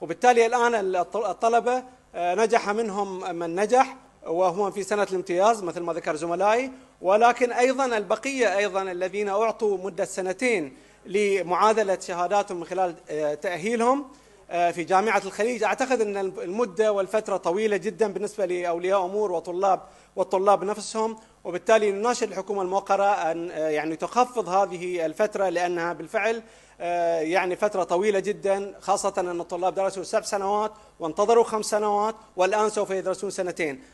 وبالتالي الآن الطلبة آه، نجح منهم من نجح وهم في سنة الامتياز مثل ما ذكر زملائي ولكن أيضا البقية أيضا الذين أعطوا مدة سنتين لمعادلة شهاداتهم من خلال آه، تأهيلهم آه، في جامعة الخليج أعتقد أن المدة والفترة طويلة جدا بالنسبة لأولياء أمور وطلاب والطلاب نفسهم وبالتالي نناشد الحكومة الموقرة أن آه، يعني تخفض هذه الفترة لأنها بالفعل آه، يعني فترة طويلة جدا خاصة أن الطلاب درسوا سبع سنوات وانتظروا خمس سنوات والآن سوف يدرسون سنتين